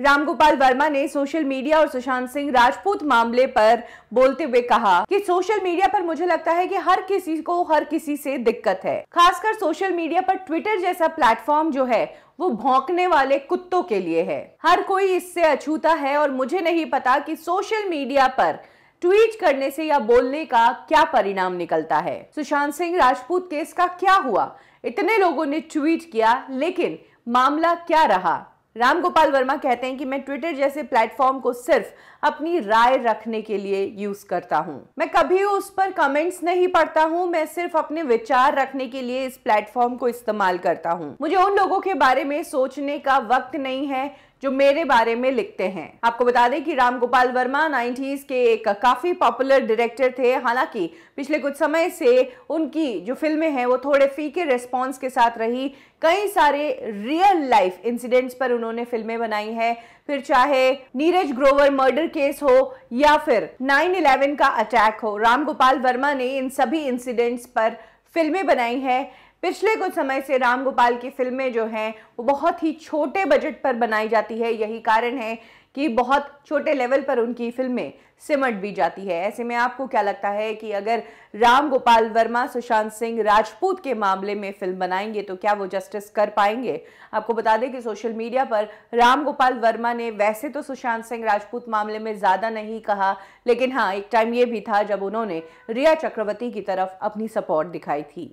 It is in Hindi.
रामगोपाल वर्मा ने सोशल मीडिया और सुशांत सिंह राजपूत मामले पर बोलते हुए कहा कि सोशल मीडिया पर मुझे लगता है कि हर किसी को हर किसी से दिक्कत है खासकर सोशल मीडिया पर ट्विटर जैसा प्लेटफॉर्म जो है वो भौंकने वाले कुत्तों के लिए है हर कोई इससे अछूता है और मुझे नहीं पता कि सोशल मीडिया पर ट्वीट करने से या बोलने का क्या परिणाम निकलता है सुशांत सिंह राजपूत केस का क्या हुआ इतने लोगों ने ट्वीट किया लेकिन मामला क्या रहा राम गोपाल वर्मा कहते हैं कि मैं ट्विटर जैसे प्लेटफॉर्म को सिर्फ अपनी राय रखने के लिए यूज करता हूं मैं कभी उस पर कमेंट्स नहीं पढ़ता हूं मैं सिर्फ अपने विचार रखने के लिए इस प्लेटफॉर्म को इस्तेमाल करता हूं मुझे उन लोगों के बारे में सोचने का वक्त नहीं है जो मेरे बारे में लिखते हैं आपको बता दें कि राम गोपाल वर्मा नाइन्टीज के एक काफी पॉपुलर डायरेक्टर थे हालांकि पिछले कुछ समय से उनकी जो फिल्में हैं वो थोड़े फीके रिस्पॉन्स के साथ रही कई सारे रियल लाइफ इंसिडेंट्स पर उन्होंने फिल्में बनाई हैं फिर चाहे नीरज ग्रोवर मर्डर केस हो या फिर 9/11 का अटैक हो राम गोपाल वर्मा ने इन सभी इंसिडेंट्स पर फिल्में बनाई हैं पिछले कुछ समय से राम गोपाल की फिल्में जो हैं वो बहुत ही छोटे बजट पर बनाई जाती है यही कारण है कि बहुत छोटे लेवल पर उनकी फिल्में सिमट भी जाती है ऐसे में आपको क्या लगता है कि अगर राम गोपाल वर्मा सुशांत सिंह राजपूत के मामले में फिल्म बनाएंगे तो क्या वो जस्टिस कर पाएंगे आपको बता दें कि सोशल मीडिया पर राम गोपाल वर्मा ने वैसे तो सुशांत सिंह राजपूत मामले में ज़्यादा नहीं कहा लेकिन हाँ एक टाइम ये भी था जब उन्होंने रिया चक्रवर्ती की तरफ अपनी सपोर्ट दिखाई थी